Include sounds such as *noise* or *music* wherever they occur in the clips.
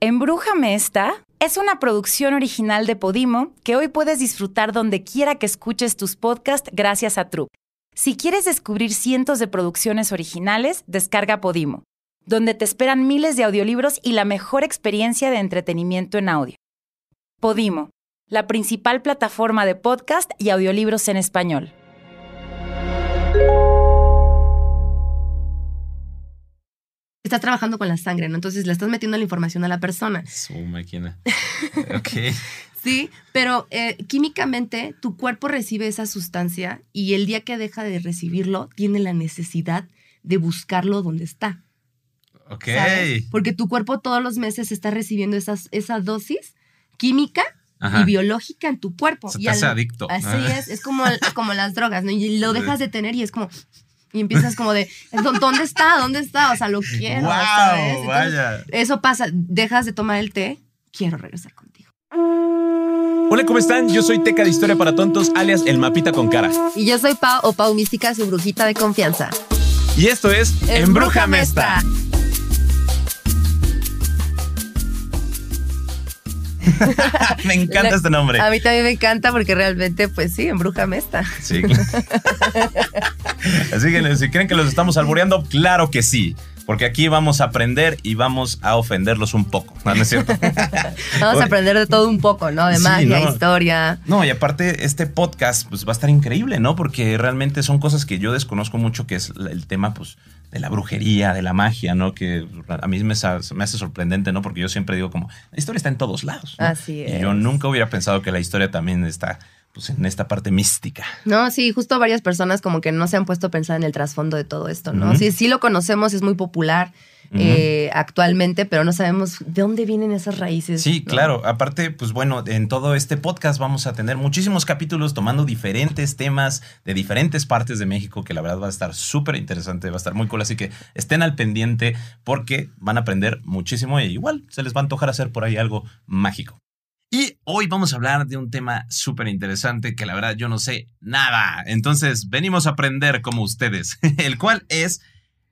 Embrújame esta es una producción original de Podimo que hoy puedes disfrutar donde quiera que escuches tus podcasts gracias a Trup. Si quieres descubrir cientos de producciones originales, descarga Podimo, donde te esperan miles de audiolibros y la mejor experiencia de entretenimiento en audio. Podimo, la principal plataforma de podcast y audiolibros en español. estás trabajando con la sangre, ¿no? Entonces le estás metiendo la información a la persona. Su máquina. *laughs* ok. sí, pero eh, químicamente tu cuerpo recibe esa sustancia y el día que deja de recibirlo tiene la necesidad de buscarlo donde está. Ok. Porque tu cuerpo todos los meses está recibiendo esas, esa dosis química y biológica en tu cuerpo. Se y adicto. Así es, es como, *laughs* como las drogas, ¿no? Y lo dejas de tener y es como, y empiezas como de, ¿dónde está? ¿Dónde está? O sea, lo quiero. vaya. Eso pasa, dejas de tomar el té, quiero regresar contigo. Hola, ¿cómo están? Yo soy Teca de Historia para Tontos, alias El Mapita con Cara. Y yo soy Pau o Pau Mística, su brujita de confianza. Y esto es Embrújame esta. *laughs* me encanta este nombre. A mí también me encanta porque realmente, pues sí, embrújame esta. Sí. *laughs* Así que si creen que los estamos albureando, claro que sí. Porque aquí vamos a aprender y vamos a ofenderlos un poco, ¿no, es cierto? *laughs* vamos a aprender de todo un poco, ¿no? De magia, historia. No, y aparte este podcast pues va a estar increíble, ¿no? Porque realmente son cosas que yo desconozco mucho, que es el tema pues de la brujería, de la magia, ¿no? Que a mí me, hace sorprendente, ¿no? Porque yo siempre digo como, la historia está en todos lados. Así es. Y yo nunca hubiera pensado que la historia también está pues en esta parte mística. No, sí, justo varias personas como que no se han puesto a pensar en el trasfondo de todo esto, ¿no? Sí, sí lo conocemos, es muy popular eh, actualmente, pero no sabemos de dónde vienen esas raíces. Sí, claro. Aparte, pues bueno, en todo este podcast vamos a tener muchísimos capítulos tomando diferentes temas de diferentes partes de México, que la verdad va a estar súper interesante, va a estar muy cool. Así que estén al pendiente porque van a aprender muchísimo e igual se les va a antojar hacer por ahí algo mágico. Y hoy vamos a hablar de un tema súper interesante que la verdad yo no sé nada. Entonces venimos a aprender como ustedes, *laughs* el cual es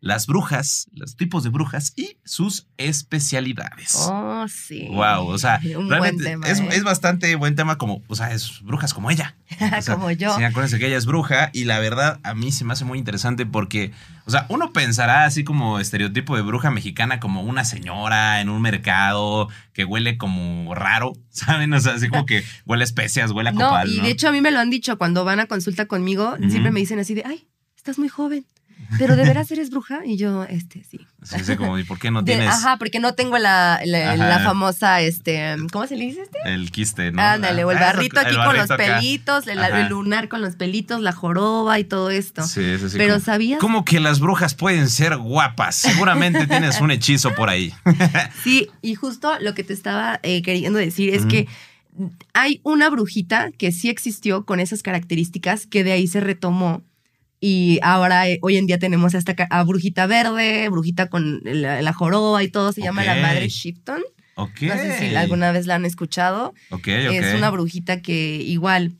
las brujas, los tipos de brujas y sus especialidades. Oh, sí. Wow, o sea, *laughs* realmente ¿eh? es, bastante buen tema como, o sea, es brujas como ella. *laughs* como yo. Sí, acuérdense que ella es bruja y la verdad a mí se me hace muy interesante porque, o sea, uno pensará así como estereotipo de bruja mexicana como una señora en un mercado que huele como raro, *laughs* ¿saben? O sea, así como que huele especias, huele a copal. No, y de hecho a mí me lo han dicho cuando van a consulta conmigo, siempre me dicen así de, ay, estás muy joven pero de veras *laughs* eres bruja. Y yo, este, sí. Sí, sí como, ¿y por qué no tienes? Ajá, porque no tengo la, famosa, este, ¿cómo se le dice este? El quiste, ¿no? Ándale, o el ah, barrito aquí con los pelitos, el, lunar con los pelitos, la joroba y todo esto. Sí, sí, sí. Pero sabías. Como que las brujas pueden ser guapas. Seguramente *laughs* tienes un hechizo por ahí. *laughs* sí, y justo lo que te estaba eh, queriendo decir es que hay una brujita que sí existió con esas características que de ahí se retomó y ahora, eh, hoy en día tenemos a esta Brujita Verde, Brujita con la, joroba y todo, se llama la Madre Shipton. Okay. No sé si alguna vez la han escuchado. es una brujita que igual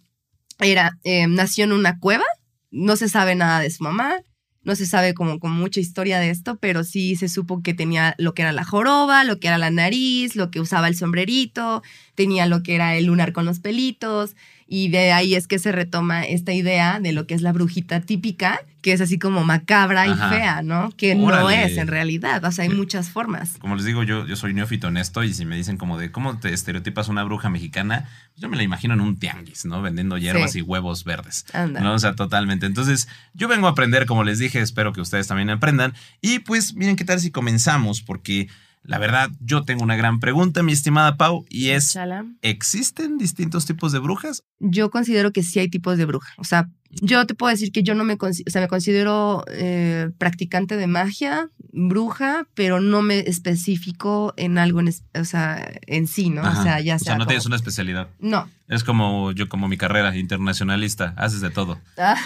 era, em, nació en una cueva, no se sabe nada de su mamá, no se sabe como con mucha historia de esto, pero sí se supo que tenía lo que era la joroba, lo que era la nariz, lo que usaba el sombrerito, tenía lo que era el lunar con los pelitos, y de ahí es que se retoma esta idea de lo que es la brujita típica, que es así como macabra y fea, ¿no? Que no es en realidad, o sea, hay muchas formas. Como les digo, yo, yo soy neófito en esto y si me dicen como de cómo te estereotipas una bruja mexicana, yo me la imagino en un tianguis, ¿no? Vendiendo hierbas y huevos verdes. O sea, totalmente. Entonces, yo vengo a aprender, como les dije, espero que ustedes también aprendan. Y pues, miren qué tal si comenzamos, porque la verdad, yo tengo una gran pregunta, mi estimada Pau, y es, ¿existen distintos tipos de brujas? Yo considero que sí hay tipos de brujas. O sea, yo te puedo decir que yo no me, o sea, me considero eh, practicante de magia, bruja, pero no me especifico en algo en, en sí, ¿no? O sea, ya sea. O sea, no tienes una especialidad. No, es como yo, como mi carrera internacionalista, haces de todo. Ah.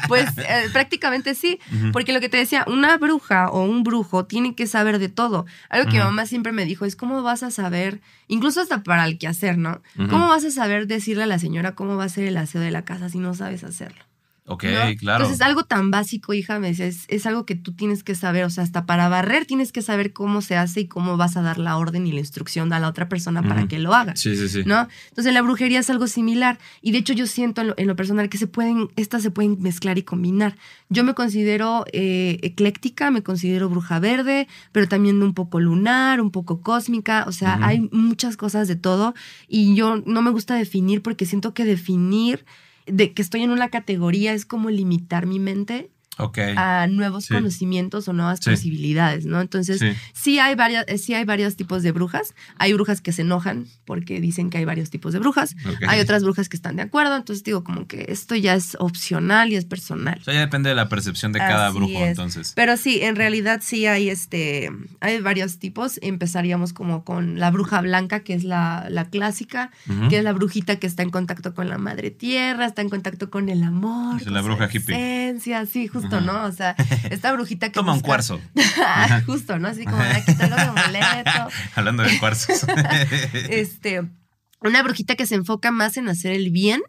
*laughs* pues eh, prácticamente sí, porque lo que te decía, una bruja o un brujo tiene que saber de todo. Algo que mi mamá siempre me dijo es cómo vas a saber, incluso hasta para el quehacer, ¿no? ¿Cómo vas a saber decirle a la señora cómo va a ser el aseo de la casa si no sabes hacerlo? Ok, claro. Entonces, algo tan básico, hija, me pues, es algo que tú tienes que saber. O sea, hasta para barrer tienes que saber cómo se hace y cómo vas a dar la orden y la instrucción a la otra persona para que lo haga. Sí, sí, sí. ¿No? Entonces, la brujería es algo similar. Y de hecho, yo siento en lo, personal que se pueden, estas se pueden mezclar y combinar. Yo me considero eh, ecléctica, me considero bruja verde, pero también un poco lunar, un poco cósmica. O sea, hay muchas cosas de todo. Y yo no me gusta definir porque siento que definir de que estoy en una categoría es como limitar mi mente a nuevos conocimientos o nuevas posibilidades, ¿no? Entonces, sí. hay varias, eh, sí hay varios tipos de brujas. Hay brujas que se enojan porque dicen que hay varios tipos de brujas. Hay otras brujas que están de acuerdo. Entonces digo, como que esto ya es opcional y es personal. O ya depende de la percepción de cada brujo, entonces. Pero sí, en realidad sí hay este, hay varios tipos. Empezaríamos como con la bruja blanca, que es la, clásica, que es la brujita que está en contacto con la madre tierra, está en contacto con el amor. Es la bruja hippie. sí, justo justo, ¿no? O sea, *laughs* esta brujita que. Toma un cuarzo. *laughs* Ah, justo, ¿no? Así como, aquí el *laughs* Hablando de cuarzos. este, una brujita que se enfoca más en hacer el bien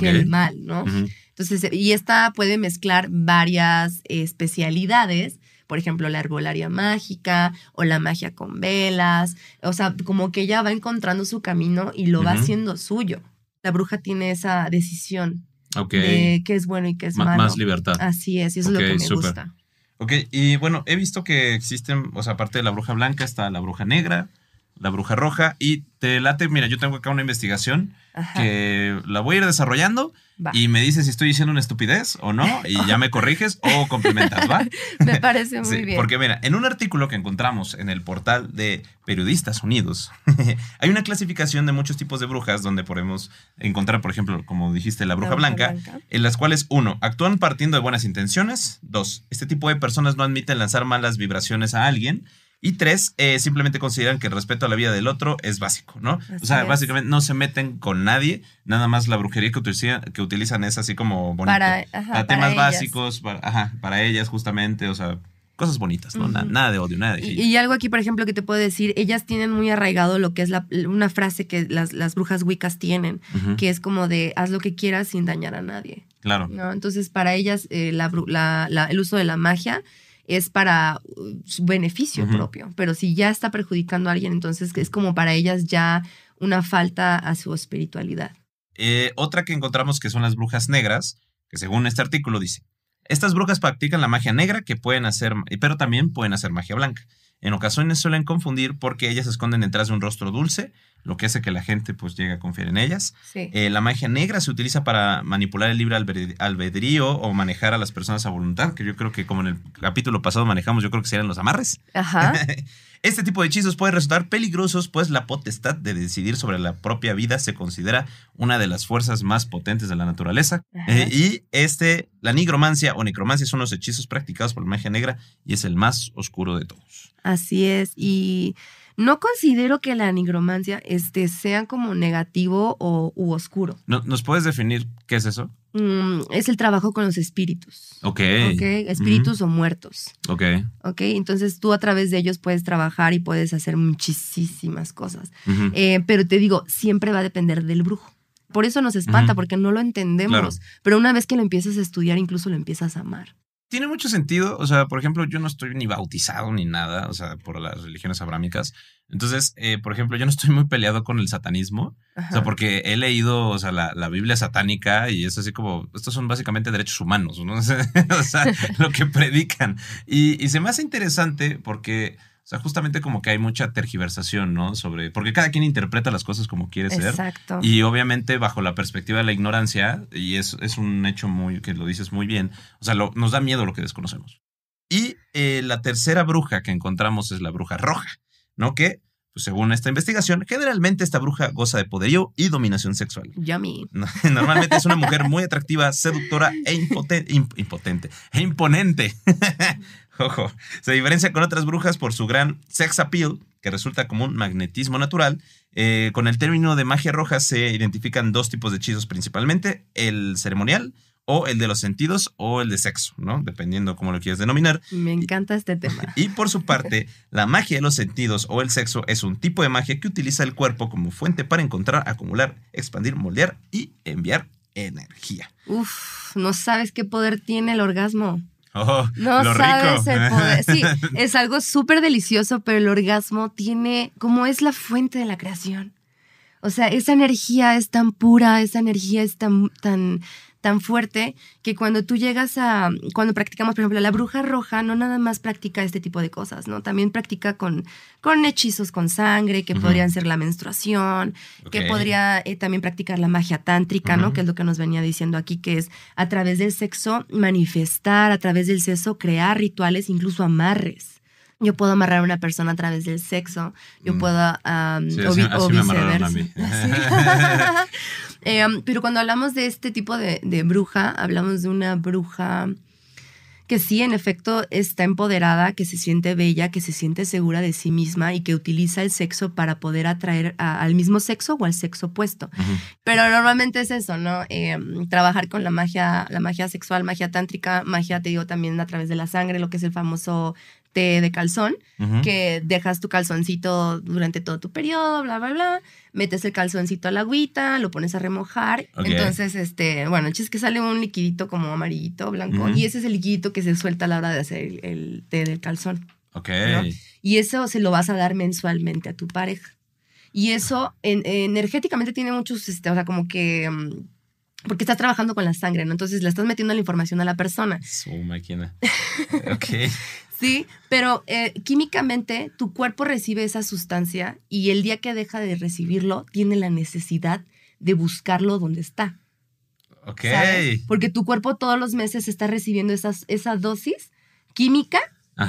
que el mal, ¿no? Entonces, y esta puede mezclar varias especialidades por ejemplo, la herbolaria mágica o la magia con velas. O sea, como que ella va encontrando su camino y lo va haciendo suyo. La bruja tiene esa decisión que es bueno y que es malo. Más libertad. Así es, y eso es lo que me gusta. Ok, y bueno, he visto que existen, o sea, aparte de la bruja blanca está la bruja negra, la Bruja Roja. Y te late, mira, yo tengo acá una investigación que la voy a ir desarrollando y me dices si estoy diciendo una estupidez o no, y ya me corriges o complementas, ¿va? *laughs* me parece muy bien. Porque mira, en un artículo que encontramos en el portal de Periodistas Unidos, *laughs* hay una clasificación de muchos tipos de brujas donde podemos encontrar, por ejemplo, como dijiste, la bruja, blanca, blanca, en las cuales, uno, actúan partiendo de buenas intenciones, dos, este tipo de personas no admiten lanzar malas vibraciones a alguien, y tres, eh, simplemente consideran que el respeto a la vida del otro es básico, ¿no? o sea, básicamente no se meten con nadie, nada más la brujería que utilizan, que utilizan es así como bonita. Para, temas básicos, para, para ellas justamente, o sea, cosas bonitas, ¿no? nada, de odio, nada de... Y, y, algo aquí, por ejemplo, que te puedo decir, ellas tienen muy arraigado lo que es una frase que las, las brujas wicas tienen, que es como de haz lo que quieras sin dañar a nadie. Claro. Entonces, para ellas, eh, el uso de la magia es para uh, su beneficio propio, pero si ya está perjudicando a alguien, entonces es como para ellas ya una falta a su espiritualidad. Eh, otra que encontramos que son las brujas negras, que según este artículo dice, estas brujas practican la magia negra que pueden hacer, pero también pueden hacer magia blanca. En ocasiones suelen confundir porque ellas se esconden detrás de un rostro dulce, lo que hace que la gente pues llegue a confiar en ellas. Eh, la magia negra se utiliza para manipular el libre albedrío o manejar a las personas a voluntad, que yo creo que como en el capítulo pasado manejamos, yo creo que serían los amarres. Ajá. *laughs* este tipo de hechizos puede resultar peligrosos, pues la potestad de decidir sobre la propia vida se considera una de las fuerzas más potentes de la naturaleza. Eh, y este la nigromancia o necromancia son los hechizos practicados por la magia negra y es el más oscuro de todos. Así es, y no considero que la nigromancia este, sea como negativo o u oscuro. No, ¿Nos puedes definir qué es eso? Mm, es el trabajo con los espíritus. Ok. okay? espíritus o muertos. Ok. Ok, entonces tú a través de ellos puedes trabajar y puedes hacer muchísimas cosas. Eh, pero te digo, siempre va a depender del brujo. Por eso nos espanta, porque no lo entendemos. Pero una vez que lo empiezas a estudiar, incluso lo empiezas a amar. Tiene mucho sentido. O sea, por ejemplo, yo no estoy ni bautizado ni nada, o sea, por las religiones abrámicas. Entonces, eh, por ejemplo, yo no estoy muy peleado con el satanismo, o sea, porque he leído, o sea, la, Biblia satánica y es así como, estos son básicamente derechos humanos, ¿no? *laughs* o sea, lo que predican. Y, y se me hace interesante porque o sea, justamente como que hay mucha tergiversación, ¿no? Sobre, porque cada quien interpreta las cosas como quiere ser. Exacto. Y obviamente bajo la perspectiva de la ignorancia, y es, un hecho muy, que lo dices muy bien, o sea, nos da miedo lo que desconocemos. Y eh, la tercera bruja que encontramos es la bruja roja, ¿no? Que, pues, según esta investigación, generalmente esta bruja goza de poderío y dominación sexual. Yummy. *laughs* Normalmente es una mujer muy atractiva, seductora e impotente, impotente, e imponente. *laughs* *laughs* Ojo, se diferencia con otras brujas por su gran sex appeal, que resulta como un magnetismo natural. Eh, con el término de magia roja se identifican dos tipos de hechizos principalmente, el ceremonial o el de los sentidos o el de sexo, ¿no? Dependiendo cómo lo quieras denominar. Me encanta este tema. *laughs* Y por su parte, la magia de los sentidos o el sexo es un tipo de magia que utiliza el cuerpo como fuente para encontrar, acumular, expandir, moldear y enviar energía. Uf, no sabes qué poder tiene el orgasmo. Oh, no sabes el poder. Sí, *laughs* es algo súper delicioso, pero el orgasmo tiene, como es la fuente de la creación. O sea, esa energía es tan pura, esa energía es tan, tan, tan fuerte que cuando tú llegas a, cuando practicamos, por ejemplo, la bruja roja, no nada más practica este tipo de cosas, ¿no? También practica con, con hechizos con sangre, que podrían ser la menstruación, que podría eh, también practicar la magia tántrica, ¿no? Que es lo que nos venía diciendo aquí, que es a través del sexo manifestar, a través del sexo crear rituales, incluso amarres. Yo puedo amarrar a una persona a través del sexo, yo mm. puedo... o, Me amarraron a mí. *laughs* *laughs* *laughs* Em, pero cuando hablamos de este tipo de, bruja, hablamos de una bruja que sí, en efecto, está empoderada, que se siente bella, que se siente segura de sí misma y que utiliza el sexo para poder atraer al mismo sexo o al sexo opuesto. Pero normalmente es eso, ¿no? Em, trabajar con la magia, la magia sexual, magia tántrica, magia, te digo, también a través de la sangre, lo que es el famoso té de calzón, que dejas tu calzoncito durante todo tu periodo, bla, bla, bla, metes el calzoncito a la agüita, lo pones a remojar. Entonces, este, bueno, el chiste es que sale un liquidito como amarillito, blanco, y ese es el liquidito que se suelta a la hora de hacer el, té del calzón. Ok. Y eso se lo vas a dar mensualmente a tu pareja. Y eso energéticamente tiene muchos, este, o sea, como que mm, porque estás trabajando con la sangre, ¿no? Entonces le estás metiendo la información a la persona. Su ok. *laughs* Sí, pero eh, químicamente tu cuerpo recibe esa sustancia y el día que deja de recibirlo tiene la necesidad de buscarlo donde está. Ok. Porque tu cuerpo todos los meses está recibiendo esas, esa dosis química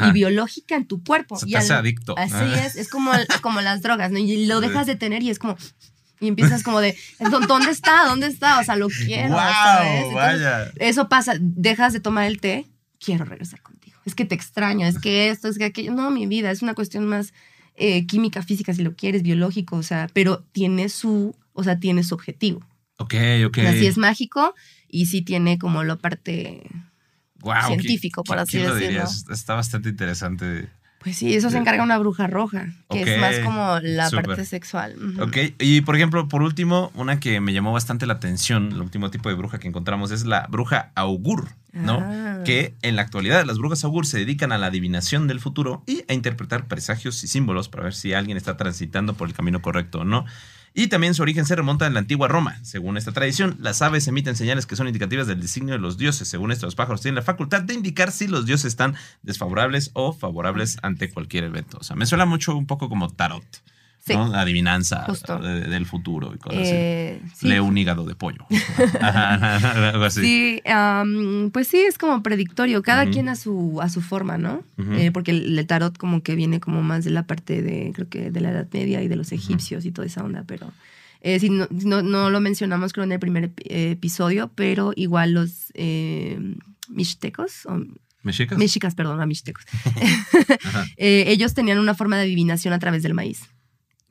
y biológica en tu cuerpo. Se y adicto. Así es, es como, *laughs* como las drogas, ¿no? Y lo dejas de tener y es como, y empiezas como de, ¿dónde está? ¿Dónde está? O sea, lo quiero. Wow, vaya. Eso pasa, dejas de tomar el té, quiero regresar con es que te extraño, es que esto, es que aquello. No, mi vida, es una cuestión más eh, química, física, si lo quieres, biológico, o sea, pero tiene su, o sea, tiene su objetivo. Ok, ok. así es mágico y sí tiene como la parte wow, científico, por así decirlo. Está bastante interesante pues sí, eso se encarga una bruja roja, que es más como la parte sexual. Ok, y por ejemplo, por último, una que me llamó bastante la atención, el último tipo de bruja que encontramos es la bruja augur, ¿no? Ah. Que en la actualidad las brujas augur se dedican a la adivinación del futuro y a interpretar presagios y símbolos para ver si alguien está transitando por el camino correcto o no y también su origen se remonta a la antigua Roma. Según esta tradición, las aves emiten señales que son indicativas del designio de los dioses. Según esto, los pájaros tienen la facultad de indicar si los dioses están desfavorables o favorables ante cualquier evento. O sea, me suena mucho un poco como tarot. Adivinanza del futuro y cosas eh, un hígado de pollo. *laughs* Sí, pues sí, es como predictorio, cada quien a su, a su forma, ¿no? Eh, porque el, tarot como que viene como más de la parte de, creo que de la Edad Media y de los egipcios y toda esa onda, pero... Eh, si no, no, lo mencionamos creo en el primer episodio, pero igual los mixtecos, o, ¿Mexicas? Mexicas, perdón, a mixtecos. *laughs* *laughs* ellos tenían una forma de adivinación a través del maíz.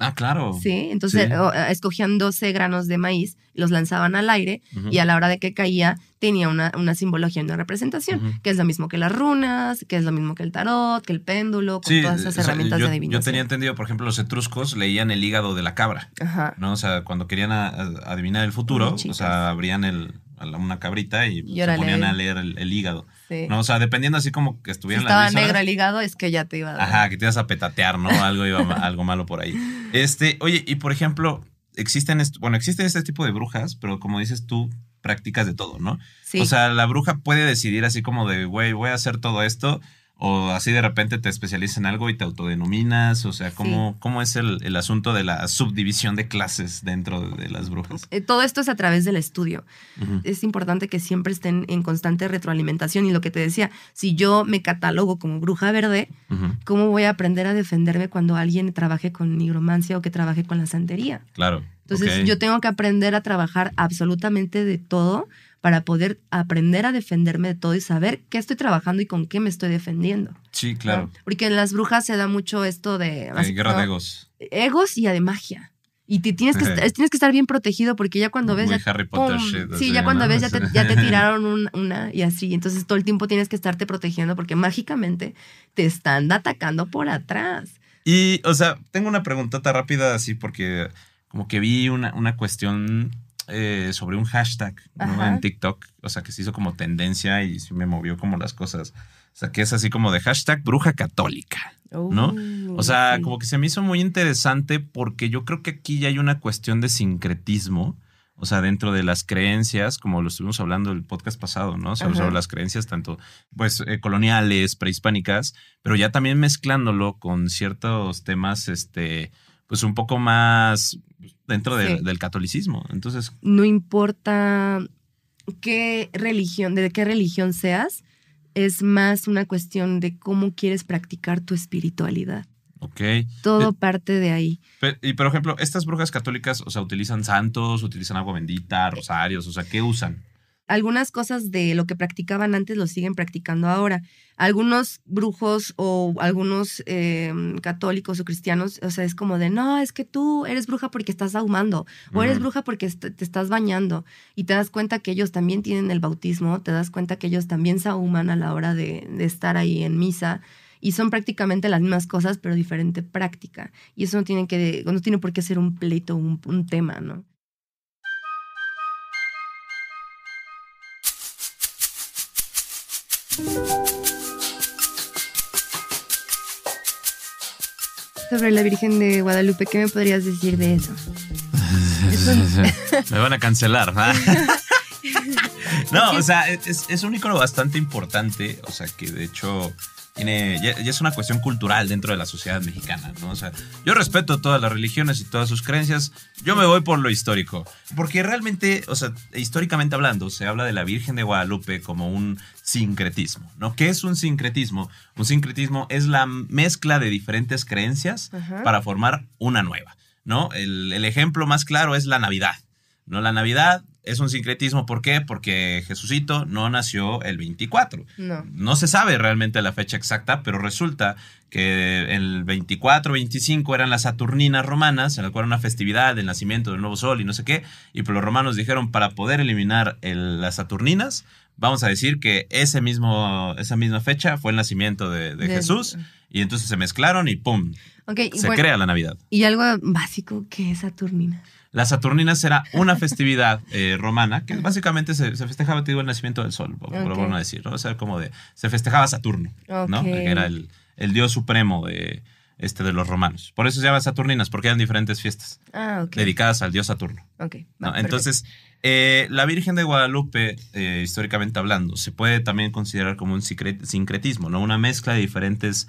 Ah, claro. Sí, entonces eh, escogían 12 granos de maíz, los lanzaban al aire y a la hora de que caía tenía una, simbología y una representación, que es lo mismo que las runas, que es lo mismo que el tarot, que el péndulo, con todas esas herramientas de adivinación. Yo tenía entendido, por ejemplo, los etruscos leían el hígado de la cabra, Ajá. ¿no? O sea, cuando querían adivinar el futuro, o sea, abrían el, una cabrita y, se ponían a leer el hígado. ¿no? O sea, dependiendo así como que estuviera en estaba negro el hígado, es que ya te iba a Ajá, que te ibas a petatear, ¿no? Algo, iba, algo malo por ahí. Este, oye, y por ejemplo, existen, bueno, existen este tipo de brujas, pero como dices tú, prácticas de todo, ¿no? Sí. O sea, la bruja puede decidir así como de, güey, voy a hacer todo esto, o así de repente te especializas en algo y te autodenominas, o sea, ¿cómo, ¿cómo es el, asunto de la subdivisión de clases dentro de, las brujas? Eh, todo esto es a través del estudio. Es importante que siempre estén en constante retroalimentación y lo que te decía, si yo me catalogo como bruja verde, ¿cómo voy a aprender a defenderme cuando alguien trabaje con nigromancia o que trabaje con la santería? Claro. Entonces yo tengo que aprender a trabajar absolutamente de todo para poder aprender a defenderme de todo y saber qué estoy trabajando y con qué me estoy defendiendo. Sí, claro. Porque en las brujas se da mucho esto de... guerra de egos. Egos y de magia. Y te tienes que, *laughs* tienes que estar bien protegido porque ya cuando ves... Harry Potter Sí, ya cuando ves ya te, *laughs* tiraron una y así. Entonces todo el tiempo tienes que estarte protegiendo porque mágicamente te están atacando por atrás. Y, o sea, tengo una preguntata rápida así porque como que vi una, una cuestión eh, sobre un hashtag en TikTok, o sea, que se hizo como tendencia y sí me movió como las cosas. O sea, que es así como de hashtag bruja católica, ¿no? O sea, como que se me hizo muy interesante porque yo creo que aquí ya hay una cuestión de sincretismo, o sea, dentro de las creencias, como lo estuvimos hablando el podcast pasado, ¿no? sobre, las creencias tanto, pues, eh, coloniales, prehispánicas, pero ya también mezclándolo con ciertos temas, este, pues un poco más pues, dentro del catolicismo. Entonces. No importa qué religión, de qué religión seas, es más una cuestión de cómo quieres practicar tu espiritualidad. Ok. Todo eh, parte de ahí. y por ejemplo, estas brujas católicas, o sea, utilizan santos, utilizan agua bendita, rosarios, o sea, ¿qué usan? Algunas cosas de lo que practicaban antes lo siguen practicando ahora. Algunos brujos o algunos eh, católicos o cristianos, o sea, es como de, no, es que tú eres bruja porque estás ahumando o eres bruja porque te estás bañando y te das cuenta que ellos también tienen el bautismo, te das cuenta que ellos también se ahuman a la hora de, estar ahí en misa y son prácticamente las mismas cosas, pero diferente práctica. Y eso no tiene, que, no tiene por qué ser un pleito, un tema, ¿no? Sobre la Virgen de Guadalupe, ¿qué me podrías decir de eso? *laughs* me van a cancelar. ¿ah? *laughs* no, o sea, es, es un icono bastante importante, o sea, que de hecho tiene, ya, es una cuestión cultural dentro de la sociedad mexicana, ¿no? O sea, yo respeto todas las religiones y todas sus creencias, yo me voy por lo histórico, porque realmente, o sea, históricamente hablando, se habla de la Virgen de Guadalupe como un sincretismo, ¿no? ¿Qué es un sincretismo? Un sincretismo es la mezcla de diferentes creencias para formar una nueva, ¿no? El, ejemplo más claro es la Navidad. ¿no? La Navidad es un sincretismo. ¿Por qué? Porque Jesucito no nació el 24. No. se sabe realmente la fecha exacta, pero resulta que el 24, 25 eran las Saturninas romanas, en la cual era una festividad del nacimiento del nuevo sol y no sé qué. Y pues los romanos dijeron, para poder eliminar las Saturninas, vamos a decir que ese mismo, esa misma fecha fue el nacimiento de, Jesús. Y entonces se mezclaron y ¡pum! se crea la Navidad. Y algo básico que es Saturnina. Las Saturninas será una festividad eh, romana que básicamente se, festejaba, te digo, el nacimiento del sol, por, lo bueno decir, ¿no? O sea, como de, se festejaba Saturno, ¿no? Que era el, dios supremo este, de, los romanos. Por eso se llama Saturninas, porque eran diferentes fiestas ah, dedicadas al dios Saturno. Entonces, eh, la Virgen de Guadalupe, eh, históricamente hablando, se puede también considerar como un sincretismo, ¿no? una mezcla de diferentes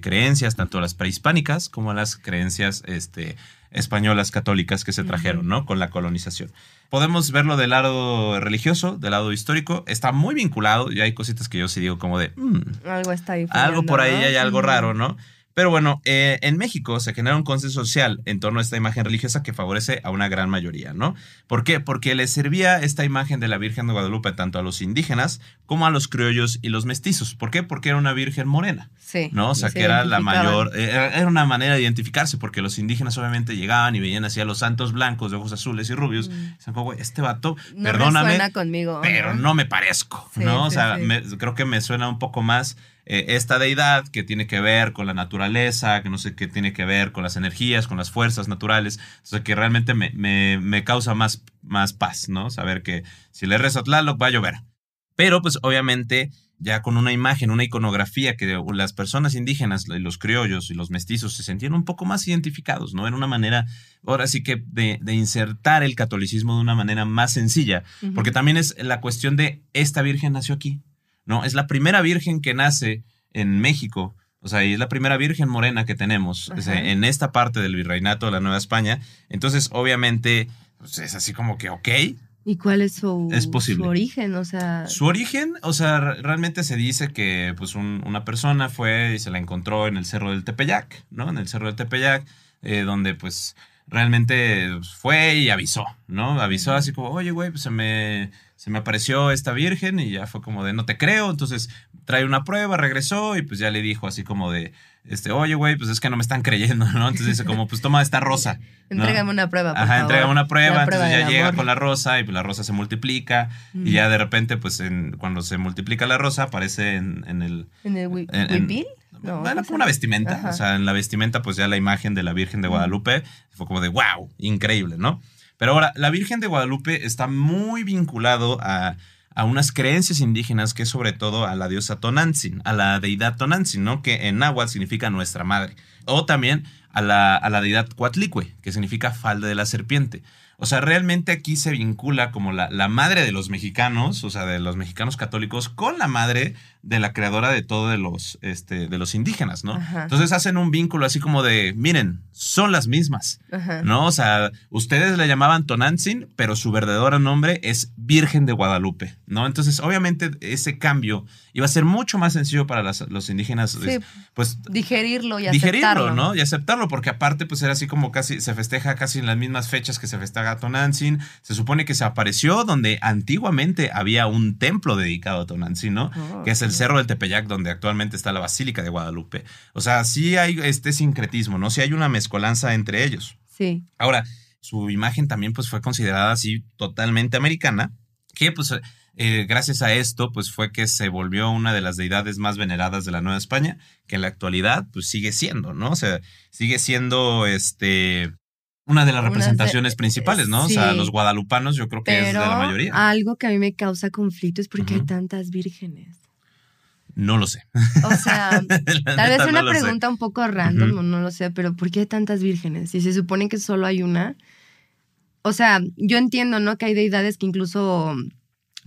creencias, tanto las prehispánicas como las creencias este, españolas católicas que se trajeron, ¿no? Con la colonización. Podemos verlo del lado religioso, del lado histórico. Está muy vinculado y hay cositas que yo sí digo como de... Mm, algo está ahí. Algo por ahí hay algo raro, ¿no? Pero bueno, eh, en México se genera un consenso social en torno a esta imagen religiosa que favorece a una gran mayoría, ¿no? ¿Por qué? Porque le servía esta imagen de la Virgen de Guadalupe tanto a los indígenas como a los criollos y los mestizos. ¿Por qué? Porque era una Virgen morena. Sí. ¿No? O sea, que era la mayor. Eh, era una manera de identificarse, porque los indígenas obviamente llegaban y veían a los santos blancos de ojos azules y rubios. Mm. este vato, perdóname. Me suena conmigo. Pero no me parezco, ¿no? O sea, creo que me suena un poco más eh, esta deidad que tiene que ver con la naturaleza, que no sé qué tiene que ver con las energías, con las fuerzas naturales. sea que realmente me, causa más, más paz, ¿no? Saber que si le rezo a Tlaloc va a llover. Pero, pues, obviamente, ya con una imagen, una iconografía que las personas indígenas, y los criollos y los mestizos se sentían un poco más identificados, ¿no? Era una manera, ahora sí que, de, insertar el catolicismo de una manera más sencilla, porque también es la cuestión de esta Virgen nació aquí, ¿no? Es la primera virgen que nace en México. O sea, es la primera virgen morena que tenemos en esta parte del virreinato de la Nueva España. Entonces, obviamente, pues, es así como que, ok. ¿Y cuál es su, es posible. su origen? O sea... Su origen, o sea, realmente se dice que pues una persona fue y se la encontró en el Cerro del Tepeyac, ¿no? En el Cerro del Tepeyac, eh, donde pues realmente fue y avisó, ¿no? Avisó así como, oye, güey, pues se me, se me apareció esta virgen y ya fue como de, no te creo, entonces trae una prueba, regresó y pues ya le dijo así como de, este, oye, güey, pues es que no me están creyendo, ¿no? Entonces dice como, pues toma esta rosa. Entrégame una prueba. Por Ajá, una prueba, entonces ya llega con la rosa y pues la rosa se multiplica y ya de repente, pues en, cuando se multiplica la rosa aparece en, en el... En el era como pues una vestimenta. O sea, en la vestimenta, pues ya la imagen de la Virgen de Guadalupe fue como de wow, increíble, ¿no? Pero ahora, la Virgen de Guadalupe está muy vinculado a, unas creencias indígenas que sobre todo a la diosa Tonantzin, a la deidad Tonantzin, ¿no? Que en náhuatl significa nuestra madre. O también a la, deidad Cuatlicue, que significa falda de la serpiente. O sea, realmente aquí se vincula como la, la, madre de los mexicanos, o sea, de los mexicanos católicos, con la madre de la creadora de todo de los, este, de los indígenas, ¿no? Entonces hacen un vínculo así como de, miren, son las mismas, ¿no? O sea, ustedes la llamaban Tonantzin, pero su verdadero nombre es Virgen de Guadalupe, ¿no? Entonces, obviamente, ese cambio iba a ser mucho más sencillo para los indígenas, pues... Digerirlo y digerirlo, ¿no? Y aceptarlo, porque aparte, pues era así como casi, se festeja casi en las mismas fechas que se festeja Tonantzin, se supone que se apareció donde antiguamente había un templo dedicado a Tonantzin, ¿no? Oh, que es el cerro del Tepeyac, donde actualmente está la Basílica de Guadalupe. O sea, sí hay este sincretismo, ¿no? Sí hay una mezcolanza entre ellos. Sí. Ahora, su imagen también pues fue considerada así totalmente americana, que pues eh, gracias a esto pues fue que se volvió una de las deidades más veneradas de la Nueva España, que en la actualidad pues sigue siendo, ¿no? O sea, sigue siendo este una de las representaciones eh, principales, ¿no? o sea, los guadalupanos yo creo que es de la mayoría. Algo que a mí me causa conflicto es porque hay tantas vírgenes. No lo sé. O sea, *laughs* tal vez una pregunta un poco random, no lo sé, pero ¿por qué hay tantas vírgenes? Si se supone que solo hay una. O sea, yo entiendo, ¿no? Que hay deidades que incluso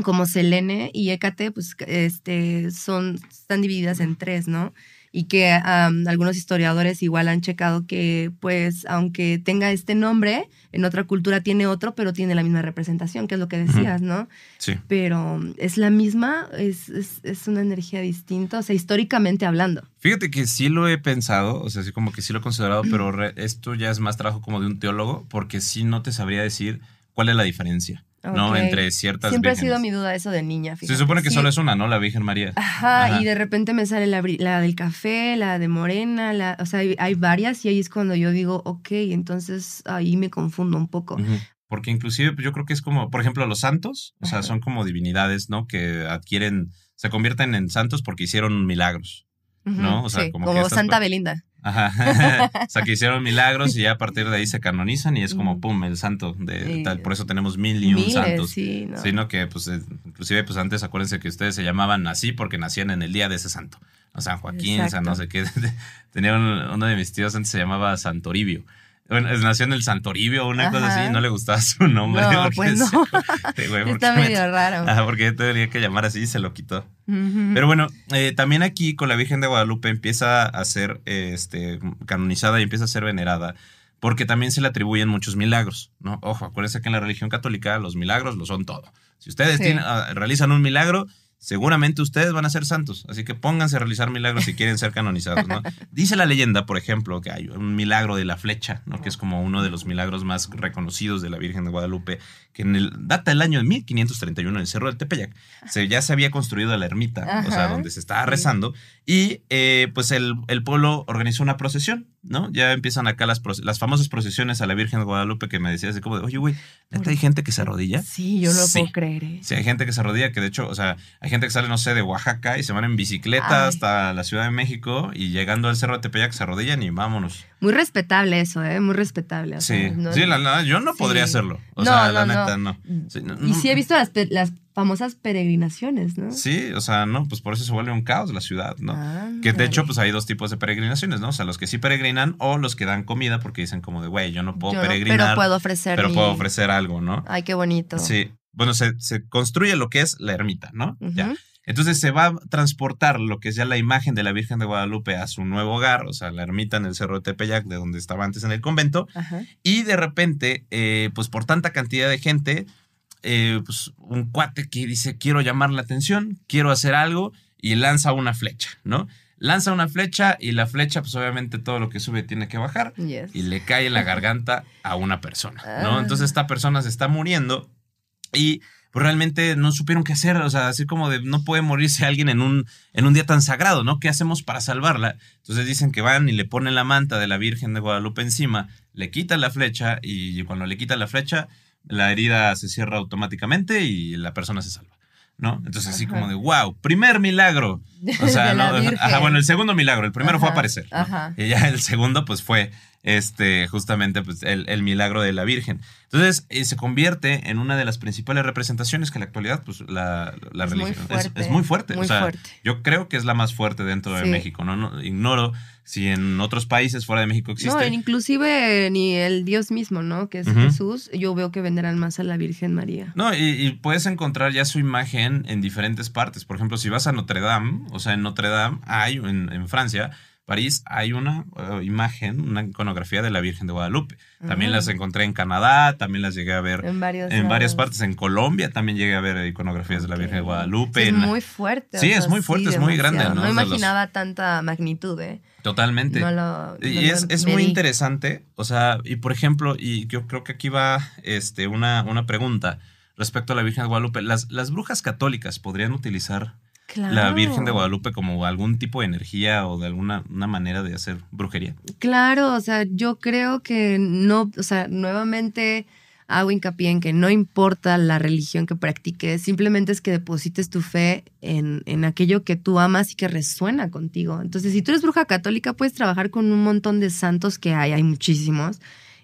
como Selene y Hécate, pues, este, son, están divididas en tres, ¿no? y que algunos historiadores igual han checado que, pues, aunque tenga este nombre, en otra cultura tiene otro, pero tiene la misma representación, que es lo que decías, ¿no? Sí. Pero mm, es la misma, es, es, es, una energía distinta, o sea, históricamente hablando. Fíjate que sí lo he pensado, o sea, sí como que sí lo he considerado, pero esto ya es más trabajo como de un teólogo, porque sí no te sabría decir cuál es la diferencia. ¿no? Entre ciertas Siempre ha sido mi duda eso de niña. Se supone que solo es una, ¿no? La Virgen María. Ajá, y de repente me sale la, la, del café, la de morena, o sea, hay, varias y ahí es cuando yo digo, ok, entonces ahí me confundo un poco. Porque inclusive pues, yo creo que es como, por ejemplo, los santos, o sea, son como divinidades, ¿no? Que adquieren, se convierten en santos porque hicieron milagros como, Santa Belinda. Ajá. *laughs* *laughs* o sea, que hicieron milagros y ya a partir de ahí se canonizan y es como, pum, el santo de tal. Por eso tenemos mil y un santos. Sí, Sino que, pues, eh, inclusive, pues antes acuérdense que ustedes se llamaban así porque nacían en el día de ese santo. O San Joaquín, o no sé qué. *laughs* Tenía uno, de mis tíos antes se llamaba Santoribio. Bueno, nació en el Santoribio o una cosa así no le gustaba su nombre. Pues Está medio raro. porque yo tenía que llamar así y se lo quitó. Pero bueno, eh, también aquí con la Virgen de Guadalupe empieza a ser este, canonizada y empieza a ser venerada porque también se le atribuyen muchos milagros, ¿no? Ojo, acuérdense que en la religión católica los milagros lo son todo. Si ustedes ah, realizan un milagro, seguramente ustedes van a ser santos, así que pónganse a realizar milagros si quieren ser canonizados, ¿no? *laughs* Dice la leyenda, por ejemplo, que hay un milagro de la flecha, ¿no? Que es como uno de los milagros más reconocidos de la Virgen de Guadalupe, en el, data del año 1531 en el Cerro del Tepeyac, ya se había construido la ermita, o sea, donde se estaba rezando, y eh, pues el, el, pueblo organizó una procesión, ¿no? Ya empiezan acá las, las famosas procesiones a la Virgen de Guadalupe que me decías, de como de, oye, güey, hay gente que se arrodilla? Sí, yo lo puedo creer. ¿eh? Sí, hay gente que se arrodilla, que de hecho, o sea, hay gente que sale, no sé, de Oaxaca y se van en bicicleta hasta la Ciudad de México y llegando al Cerro del Tepeyac se arrodillan y vámonos. Muy respetable eso, ¿eh? Muy respetable. sí, la yo no podría hacerlo. O no, la neta, no. y sí he visto las, las, famosas peregrinaciones, ¿no? Sí, o sea, no, pues por eso se vuelve un caos la ciudad, ¿no? Ah, que de hecho, pues hay dos tipos de peregrinaciones, ¿no? O sea, los que sí peregrinan o los que dan comida porque dicen como de, güey, yo no puedo peregrinar. pero puedo ofrecer. Pero puedo ofrecer algo, ¿no? Ay, qué bonito. Sí. Bueno, se, se construye lo que es la ermita, ¿no? Ya. Entonces se va a transportar lo que es ya la imagen de la Virgen de Guadalupe a su nuevo hogar, o sea, la ermita en el Cerro de Tepeyac, de donde estaba antes en el convento, y de repente, eh, pues por tanta cantidad de gente, eh, pues un cuate que dice, quiero llamar la atención, quiero hacer algo, y lanza una flecha, ¿no? Lanza una flecha y la flecha, pues obviamente todo lo que sube tiene que bajar y le cae en la garganta a una persona, ¿no? Ah. Entonces esta persona se está muriendo y pues realmente no supieron qué hacer, o sea, así como de no puede morirse alguien en un, en un día tan sagrado, ¿no? ¿Qué hacemos para salvarla? Entonces dicen que van y le ponen la manta de la Virgen de Guadalupe encima, le quitan la flecha y cuando le quitan la flecha, la herida se cierra automáticamente y la persona se salva. ¿no? Entonces, así como de, wow, primer milagro. O *laughs* sea, ¿no? bueno, el segundo milagro, el primero fue aparecer. Y ya el segundo, pues fue este, justamente pues, el, el, milagro de la Virgen. Entonces eh, se convierte en una de las principales representaciones que en la actualidad pues, la, la religión es, muy, fuerte. Yo creo que es la más fuerte dentro de México. ¿no? Ignoro si en otros países fuera de México existe. No, inclusive ni el Dios mismo, ¿no? Que es Jesús, yo veo que venderán más a la Virgen María. No, y, y, puedes encontrar ya su imagen en diferentes partes. Por ejemplo, si vas a Notre Dame, o sea, en Notre Dame hay, en, en Francia, París hay una eh, imagen, una iconografía de la Virgen de Guadalupe. También las encontré en Canadá, también las llegué a ver en, varias partes. En Colombia también llegué a ver iconografías de la Virgen de Guadalupe. Es muy fuerte. Sí, es muy fuerte, es muy grande. No, imaginaba tanta magnitud, ¿eh? Totalmente. y es, muy interesante. O sea, y por ejemplo, y yo creo que aquí va este, una, una pregunta respecto a la Virgen de Guadalupe. ¿Las, las brujas católicas podrían utilizar la Virgen de Guadalupe como algún tipo de energía o de alguna una manera de hacer brujería. Claro, o sea, yo creo que no, o sea, nuevamente hago hincapié en que no importa la religión que practiques, simplemente es que deposites tu fe en, en aquello que tú amas y que resuena contigo. Entonces, si tú eres bruja católica, puedes trabajar con un montón de santos que hay, hay muchísimos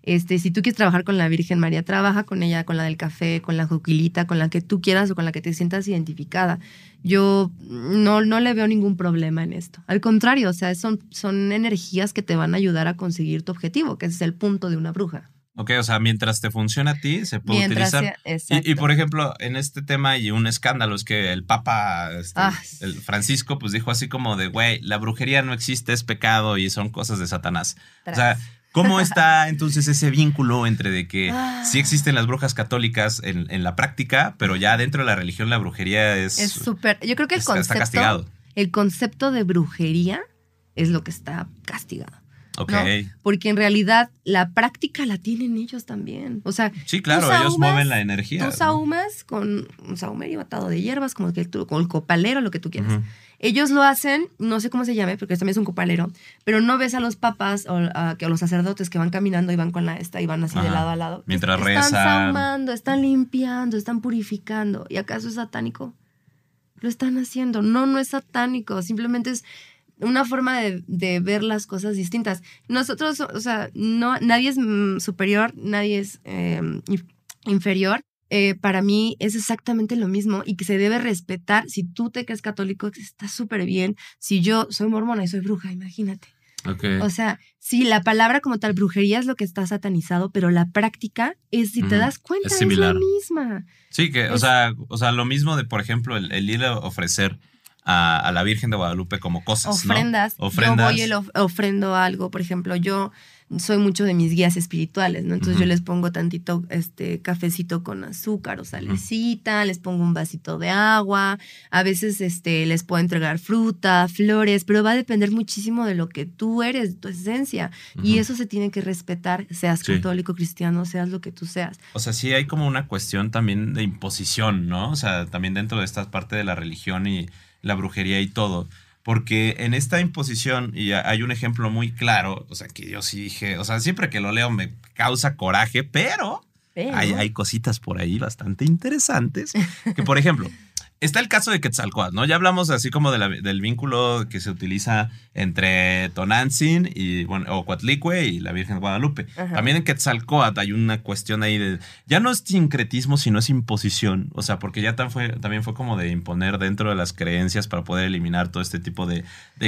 este, si tú quieres trabajar con la Virgen María, trabaja con ella, con la del café, con la juquilita, con la que tú quieras o con la que te sientas identificada. Yo no, no le veo ningún problema en esto. Al contrario, o sea, son, son energías que te van a ayudar a conseguir tu objetivo, que es el punto de una bruja. Ok, o sea, mientras te funciona a ti, se puede utilizar. y, por ejemplo, en este tema y un escándalo, es que el Papa, este, ah, el Francisco, pues dijo así como de, güey, la brujería no existe, es pecado y son cosas de Satanás. O sea, ¿Cómo está entonces ese vínculo entre de que ah. sí existen las brujas católicas en, la práctica, pero ya dentro de la religión la brujería es... Es súper... Yo creo que el concepto... Está castigado. El concepto de brujería es lo que está castigado. Porque en realidad la práctica la tienen ellos también. O sea, sí, claro, ellos mueven la energía. Tú saumas con un y atado de hierbas, como que con el copalero, lo que tú quieras. Ellos lo hacen, no sé cómo se llame, porque también es un copalero, pero no ves a los papas o a, los sacerdotes que van caminando y van con la esta y van así de lado a lado. Mientras rezan. Están están limpiando, están purificando. ¿Y acaso es satánico? Lo están haciendo. No, no es satánico, simplemente es una forma de, ver las cosas distintas. Nosotros, o sea, no, nadie es mm, superior, nadie es em, inferior. Eh, para mí es exactamente lo mismo y que se debe respetar. Si tú te crees católico, está súper bien. Si yo soy mormona y soy bruja, imagínate. O sea, sí, la palabra como tal, brujería es lo que está satanizado, pero la práctica es, si te das cuenta, es, es la misma. Sí, que, o, sea, o sea, lo mismo de, por ejemplo, el, el ir a ofrecer a, la Virgen de Guadalupe como cosas. Ofrendas. ¿no? Ofrendas. voy ofrendo algo, por ejemplo, yo soy mucho de mis guías espirituales, ¿no? Entonces yo les pongo tantito este cafecito con azúcar o salecita, les pongo un vasito de agua, a veces este les puedo entregar fruta, flores, pero va a depender muchísimo de lo que tú eres, de tu esencia, y eso se tiene que respetar, seas católico, cristiano, seas lo que tú seas. O sea, sí hay como una cuestión también de imposición, ¿no? O sea, también dentro de esta parte de la religión y la brujería y todo. Porque en esta imposición, y hay un ejemplo muy claro, o sea, que yo sí dije, o sea, siempre que lo leo me causa coraje, pero, Hay, hay cositas por ahí bastante interesantes. Que, por ejemplo, está el caso de Quetzalcoatl, ¿no? Ya hablamos así como del vínculo que se utiliza entre Tonantzin y, bueno, o Coatlicue y la Virgen de Guadalupe. También en Quetzalcoatl hay una cuestión ahí de, ya no es sincretismo, sino es imposición, o sea, porque ya también fue como de imponer dentro de las creencias para poder eliminar todo este tipo de,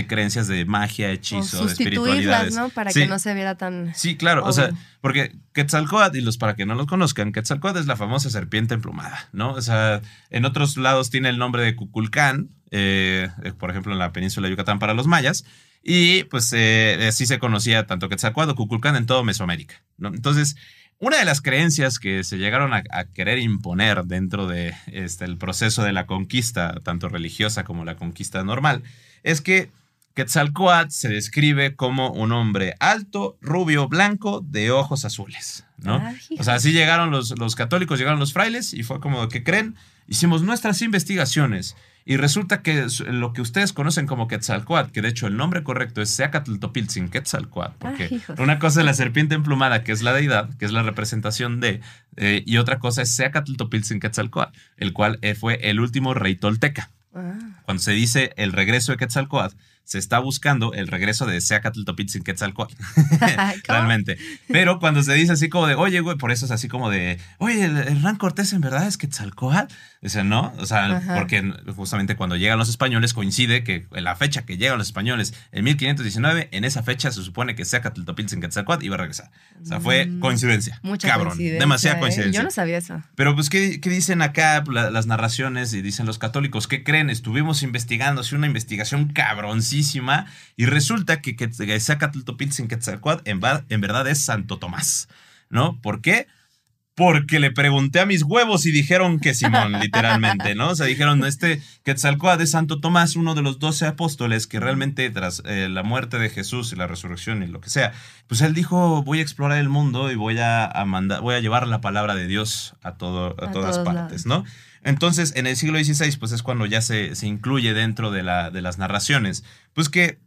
creencias de magia, hechizo, o sustituirlas, ¿no? Para que no se viera tan... Sí, claro, o sea, porque Quetzalcoatl, y los para que no los conozcan, Quetzalcoatl es la famosa serpiente emplumada, ¿no? O sea, en otros lados tiene el nombre de Cuculcán, eh, eh, por ejemplo, en la península de Yucatán para los mayas, y pues eh, así se conocía tanto Quetzalcoatl como Cuculcán en todo Mesoamérica, ¿no? Entonces, una de las creencias que se llegaron a, querer imponer dentro del de, este, proceso de la conquista, tanto religiosa como la conquista normal, es que Quetzalcoatl se describe como un hombre alto, rubio, blanco, de ojos azules, ¿no? Ah, o sea, así llegaron los, los, católicos, llegaron los frailes y fue como que creen, hicimos nuestras investigaciones y resulta que lo que ustedes conocen como Quetzalcoatl, que de hecho el nombre correcto es seacatl Quetzalcoatl, ah, porque una cosa es la serpiente emplumada, que es la deidad, que es la representación de, eh, y otra cosa es seacatl Quetzalcoatl, el cual eh, fue el último rey tolteca. Ah. Cuando se dice el regreso de Quetzalcoatl, se está buscando el regreso de Seacatl Topitzin Quetzalcoatl. *laughs* *laughs* Realmente. Pero cuando se dice así como de, oye, güey, por eso es así como de, oye, Hernán Cortés en verdad es Quetzalcoatl. Dice, no, o sea, porque justamente cuando llegan los españoles coincide que la fecha que llegan los españoles, en 1519, en esa fecha se supone que Seacatl en Quetzalcoatl iba a regresar. O sea, fue mm, coincidencia. Mucha Cabrón, coincidencia, demasiada ¿eh? coincidencia. Yo no sabía eso. Pero pues, ¿qué, dicen acá las narraciones y dicen los católicos? ¿Qué creen? Estuvimos investigando, sí, una investigación cabroncita y resulta que, que, en Quetzalcoatl en, en verdad es Santo Tomás, ¿no? ¿Por qué? porque le pregunté a mis huevos y dijeron que Simón, *laughs* literalmente, ¿no? O sea, dijeron, este Quetzalcoatl es Santo Tomás, uno de los doce apóstoles que realmente tras eh, la muerte de Jesús y la resurrección y lo que sea, pues él dijo, voy a explorar el mundo y voy a, mandar, voy a llevar la palabra de Dios a, todo, a, todas partes, ¿no? Entonces, en el siglo XVI, pues es cuando ya se, incluye dentro de, la, de, las narraciones. Pues que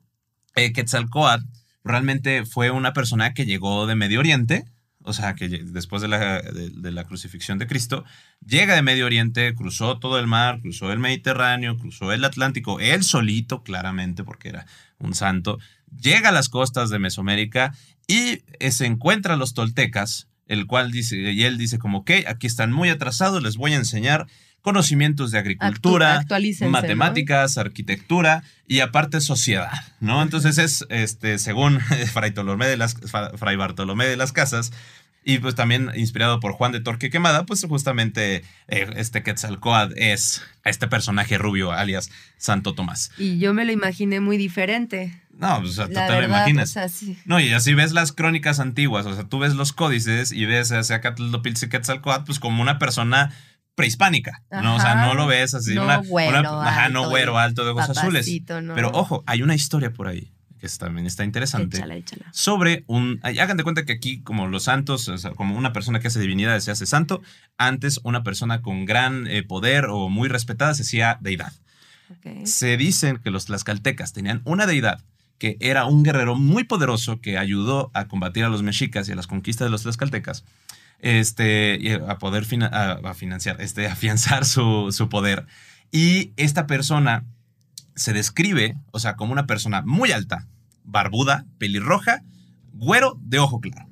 eh, Quetzalcoatl realmente fue una persona que llegó de Medio Oriente, o sea, que después de la, de, la, crucifixión de Cristo, llega de Medio Oriente, cruzó todo el mar, cruzó el Mediterráneo, cruzó el Atlántico, él solito, claramente, porque era un santo, llega a las costas de Mesoamérica y eh, se encuentra a los toltecas, el cual dice, y él dice como, que aquí están muy atrasados, les voy a enseñar conocimientos de agricultura, matemáticas, arquitectura y aparte sociedad, ¿no? Entonces es, este, según *laughs* Fray Bartolomé de las, Fray Bartolomé de las Casas, y pues también inspirado por Juan de Torque Quemada, pues justamente eh, este Quetzalcoatl es este personaje rubio, alias Santo Tomás. Y yo me lo imaginé muy diferente. No, pues, o tú te lo imaginas. No, y así ves las crónicas antiguas, o sea, tú ves los códices y ves a Quetzalcoatl, pues como una persona prehispánica, ¿no? O sea, no lo ves así. No güero, alto, de ojos azules. Pero ojo, hay una historia por ahí que también está interesante. Sobre un. Hagan de cuenta que aquí, como los santos, como una persona que hace divinidad se hace santo, antes una persona con gran eh, poder o muy respetada se hacía deidad. Se dicen que los tlaxcaltecas tenían una deidad que era un guerrero muy poderoso que ayudó a combatir a los mexicas y a las conquistas de los tlaxcaltecas este, a poder a, financiar, este, *laughs* afianzar su, poder. Y esta persona se describe, o sea, como una persona muy alta, barbuda, pelirroja, güero de ojo claro.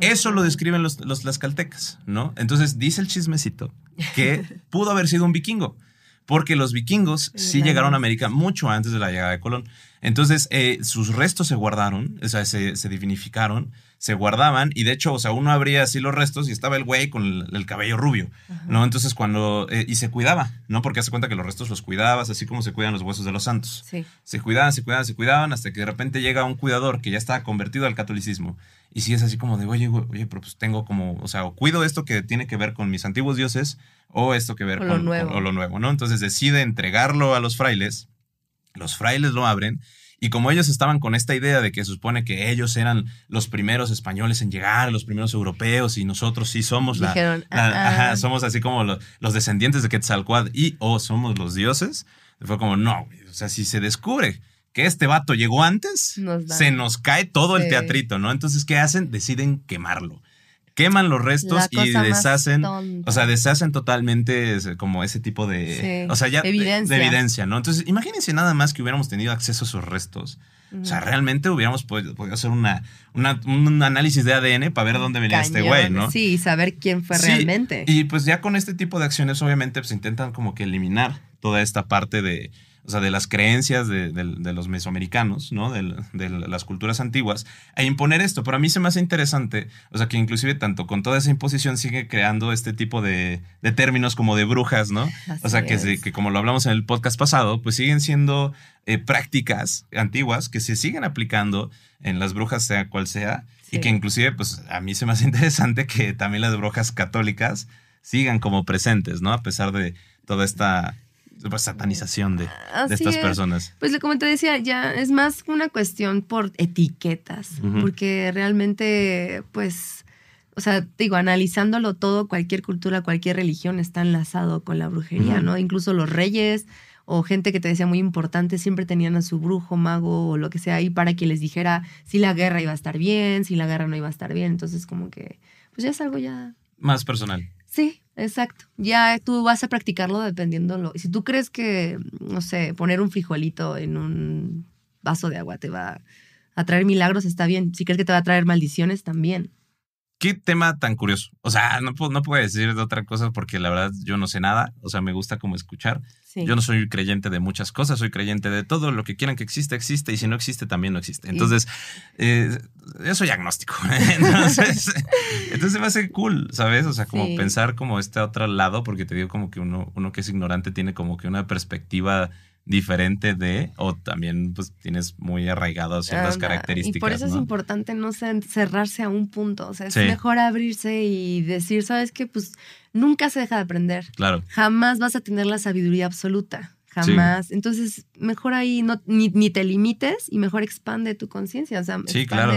Eso lo describen los, los caltecas ¿no? Entonces dice el chismecito que *laughs* pudo haber sido un vikingo, porque los vikingos sí llegaron a América mucho antes de la llegada de Colón. Entonces eh, sus restos se guardaron, o sea, se, se divinificaron se guardaban y de hecho, o sea, uno abría así los restos y estaba el güey con el, cabello rubio, ¿no? Entonces cuando, eh, y se cuidaba, ¿no? Porque hace cuenta que los restos los cuidabas, así como se cuidan los huesos de los santos. Sí. Se cuidaban, se cuidaban, se cuidaban, hasta que de repente llega un cuidador que ya está convertido al catolicismo. Y si es así como de, oye, oye, pero pues tengo como, o sea, o cuido esto que tiene que ver con mis antiguos dioses o esto que ver con, lo nuevo. o lo nuevo, ¿no? Entonces decide entregarlo a los frailes, los frailes lo abren y como ellos estaban con esta idea de que supone que ellos eran los primeros españoles en llegar, los primeros europeos, y nosotros sí somos la, ah, ah". somos así como los, descendientes de Quetzalcoatl y o oh, somos los dioses, fue como, no, o sea, si se descubre que este vato llegó antes, se nos cae todo el teatrito, ¿no? Entonces, ¿qué hacen? Deciden quemarlo queman los restos y deshacen, o sea, deshacen totalmente como ese tipo de, o sea, evidencia. De, evidencia, ¿no? Entonces, imagínense nada más que hubiéramos tenido acceso a sus restos. O sea, realmente hubiéramos podido, hacer una, un análisis de ADN para ver dónde venía este güey, ¿no? Sí, y saber quién fue realmente. Y pues ya con este tipo de acciones, obviamente, pues intentan como que eliminar toda esta parte de, o sea, de las creencias de, los mesoamericanos, ¿no? De, las culturas antiguas, e imponer esto. Pero a mí se me hace interesante, o sea, que inclusive tanto con toda esa imposición sigue creando este tipo de, términos como de brujas, ¿no? o sea, que, como lo hablamos en el podcast pasado, pues siguen siendo eh, prácticas antiguas que se siguen aplicando en las brujas, sea cual sea, y que inclusive, pues a mí se me hace interesante que también las brujas católicas sigan como presentes, ¿no? A pesar de toda esta pues, satanización de, estas personas. Pues como te decía, ya es más una cuestión por etiquetas, porque realmente, pues, o sea, digo, analizándolo todo, cualquier cultura, cualquier religión está enlazado con la brujería, ¿no? Incluso los reyes o gente que te decía muy importante, siempre tenían a su brujo, mago o lo que sea ahí para que les dijera si la guerra iba a estar bien, si la guerra no iba a estar bien. Entonces, como que, pues ya es algo ya... Más personal. Sí, exacto. Ya tú vas a practicarlo dependiéndolo. Si tú crees que, no sé, poner un frijolito en un vaso de agua te va a traer milagros, está bien. Si crees que te va a traer maldiciones, también qué tema tan curioso. O sea, no, no puedo decir de otra cosa porque la verdad yo no sé nada. O sea, me gusta como escuchar. Yo no soy creyente de muchas cosas, soy creyente de todo. Lo que quieran que exista, existe. Y si no existe, también no existe. Entonces, eh, yo soy agnóstico. *laughs* Entonces, me hace cool, ¿sabes? O sea, como pensar como este otro lado, porque te digo como que uno, uno que es ignorante tiene como que una perspectiva diferente de, o también pues tienes muy arraigadas ciertas características. Y por eso es importante no cerrarse a un punto, o sea, es mejor abrirse y decir, sabes que pues nunca se deja de aprender. Claro. Jamás vas a tener la sabiduría absoluta, jamás. Entonces, mejor ahí no, ni, ni, te limites y mejor expande tu conciencia, o sea, sí, claro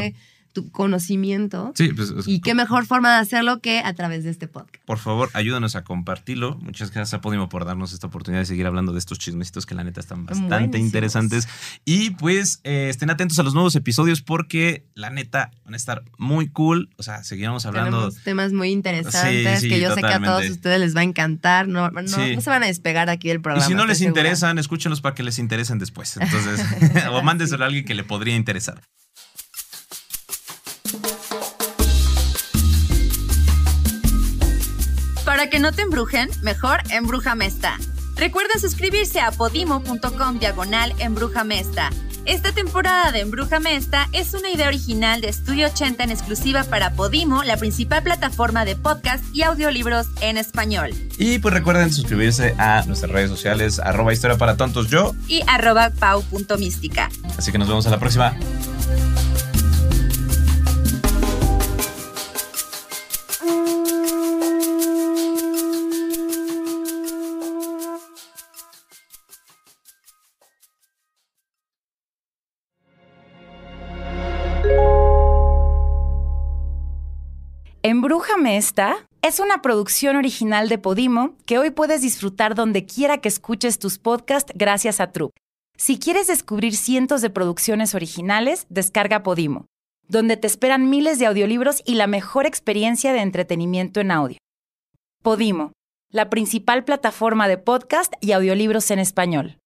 tu conocimiento. Pues, y qué mejor forma de hacerlo que a través de este podcast. Por favor, ayúdanos a compartirlo. Muchas gracias a Podimo por darnos esta oportunidad de seguir hablando de estos chismecitos que la neta están bastante interesantes. Y pues eh, estén atentos a los nuevos episodios porque la neta van a estar muy cool. O sea, seguiremos hablando. Tenemos temas muy interesantes que yo sé que a todos ustedes les va a encantar. No, se van a despegar aquí del programa. Y si no les interesan, escúchenlos para que les interesen después. Entonces, *laughs* *laughs* o mándeselo a alguien que le podría interesar. Para que no te embrujen, mejor Embruja Mesta. Recuerda suscribirse a podimo.com diagonal embruja esta. Esta temporada de Embruja Mesta es una idea original de Estudio 80 en exclusiva para Podimo, la principal plataforma de podcast y audiolibros en español. Y pues recuerden suscribirse a nuestras redes sociales, arroba historia para tontos yo y arroba pau.mística. Así que nos vemos a la próxima. Embrújame esta es una producción original de Podimo que hoy puedes disfrutar donde quiera que escuches tus podcasts gracias a True. Si quieres descubrir cientos de producciones originales, descarga Podimo, donde te esperan miles de audiolibros y la mejor experiencia de entretenimiento en audio. Podimo, la principal plataforma de podcast y audiolibros en español.